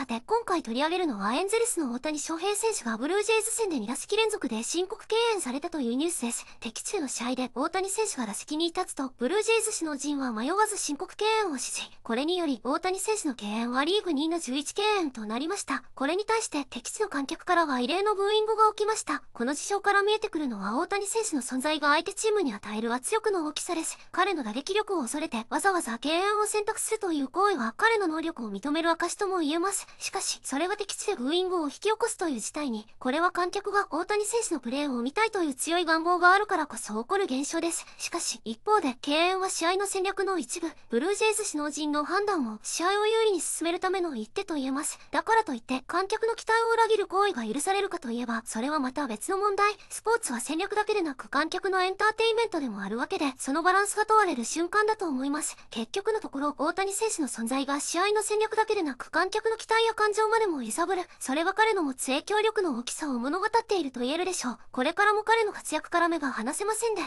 さて、今回取り上げるのはエンゼルスの大谷翔平選手がブルージェイズ戦で2打席連続で申告敬遠されたというニュースです。敵中の試合で大谷選手が打席に立つと、ブルージェイズ氏の陣は迷わず申告敬遠を指示。これにより、大谷選手の敬遠はリーグ2位の11敬遠となりました。これに対して敵地の観客からは異例のブーイングが起きました。この事象から見えてくるのは大谷選手の存在が相手チームに与える圧力の大きさです。彼の打撃力を恐れてわざわざ敬遠を選択するという行為は彼の能力を認める証とも言えます。しかし、それが地でブーイングを引き起こすという事態に、これは観客が大谷選手のプレーを見たいという強い願望があるからこそ起こる現象です。しかし、一方で、敬遠は試合の戦略の一部、ブルージェイズ首脳陣の判断を試合を有利に進めるための一手と言えます。だからといって、観客の期待を裏切る行為が許されるかといえば、それはまた別の問題。スポーツは戦略だけでなく観客のエンターテインメントでもあるわけで、そのバランスが問われる瞬間だと思います。結局のところ、大谷選手の存在が試合の戦略だけでなく観客の期待や感情までも揺さぶる。それは彼の持つ影響力の大きさを物語っていると言えるでしょう。これからも彼の活躍から目が離せませんで。